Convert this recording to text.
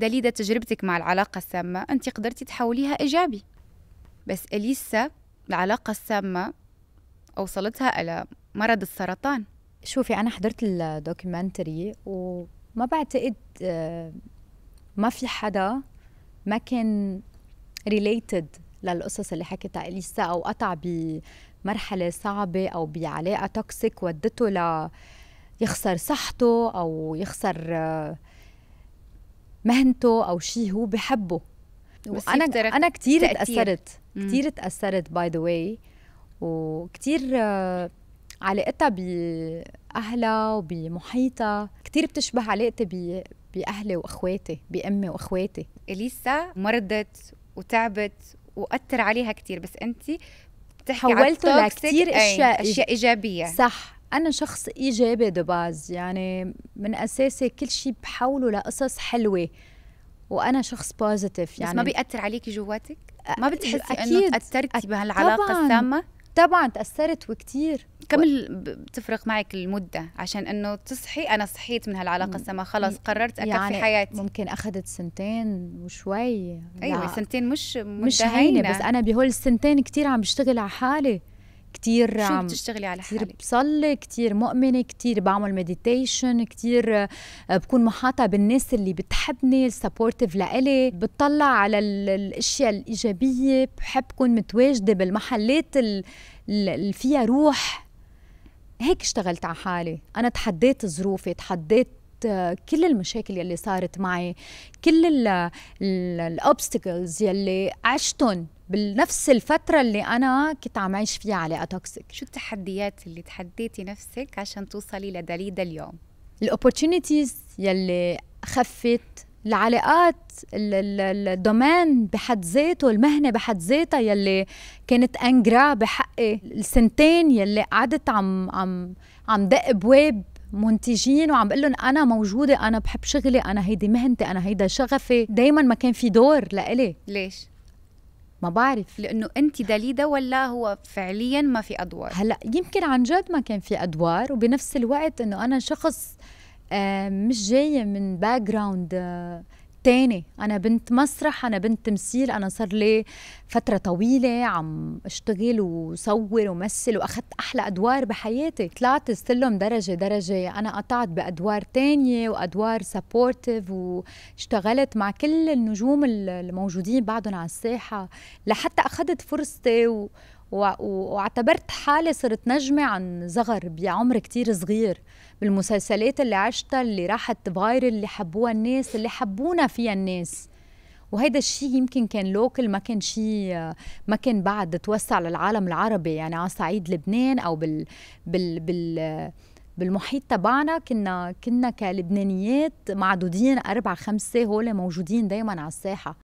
دليدا تجربتك مع العلاقة السامة أنت قدرتي تحوليها إيجابي بس إليسا العلاقة السامة أوصلتها إلى مرض السرطان شوفي أنا حضرت الدوكيومنتري وما بعتقد آه، ما في حدا ما كان ريليتد للقصص اللي حكيتها إليسا أو قطع بمرحلة صعبة أو بعلاقة توكسيك ودته ل يخسر صحته أو يخسر آه، مهنته او شيء هو بحبه وانا انا كثير تاثرت كثير تاثرت باي ذا واي وكثير علاقتها باهلها وبمحيطها كثير بتشبه علاقتي ب باهلي واخواتي بامي واخواتي اليسا مرضت وتعبت واثر عليها كثير بس انت بتحكي لكثير اشياء اشياء ايجابيه صح أنا شخص إيجابي دباز يعني من أساسي كل شيء بحوله لقصص حلوة وأنا شخص بوزيتيف يعني بس ما يعني بيأثر عليكي جواتك؟ ما بتحسي أنه تأثرتي بهالعلاقة السامة؟ طبعا تأثرت وكتير كم بتفرق معك المدة عشان انه تصحي انا صحيت من هالعلاقة السامه خلص قررت اكفي يعني حياتي ممكن اخذت سنتين وشوي ايوه سنتين مش مش هينة بس انا بهول السنتين كتير عم بشتغل على حالي كتير شو بتشتغلي على كتير حالك؟ بصلي كتير مؤمنة كتير بعمل مديتيشن كتير آه، بكون محاطة بالناس اللي بتحبني السبورتيف لإلي بتطلع على الأشياء الإيجابية بحب كون متواجدة بالمحلات اللي فيها روح هيك اشتغلت على حالي أنا تحديت ظروفي تحديت آه، كل المشاكل يلي صارت معي كل الاوبستكلز يلي عشتهم بنفس الفترة اللي أنا كنت عم أعيش فيها علاقة توكسيك شو التحديات اللي تحديتي نفسك عشان توصلي لدليدا اليوم؟ الأوبورتونيتيز يلي خفت العلاقات الدومين بحد ذاته المهنة بحد ذاتها يلي كانت انجرا بحقي السنتين يلي قعدت عم عم عم دق ابواب منتجين وعم بقول لهم انا موجوده انا بحب شغلي انا هيدي مهنتي انا هيدا شغفي دائما ما كان في دور لإلي ليش ما بعرف لانه انت دليدا ولا هو فعليا ما في ادوار هلا يمكن عن جد ما كان في ادوار وبنفس الوقت انه انا شخص آه، مش جايه من باك آه، جراوند تاني أنا بنت مسرح أنا بنت تمثيل أنا صار لي فترة طويلة عم أشتغل وصور ومثل وأخذت أحلى أدوار بحياتي طلعت السلم درجة درجة أنا قطعت بأدوار تانية وأدوار سبورتيف واشتغلت مع كل النجوم الموجودين بعدهم على الساحة لحتى أخذت فرصتي و واعتبرت حالي صرت نجمة عن زغر بعمر كتير صغير بالمسلسلات اللي عشتها اللي راحت فايرل اللي حبوها الناس اللي حبونا فيها الناس وهيدا الشيء يمكن كان لوكل ما كان شيء ما كان بعد توسع للعالم العربي يعني على صعيد لبنان او بال بال بال بالمحيط تبعنا كنا كنا كلبنانيات معدودين اربع خمسه هول موجودين دائما على الساحه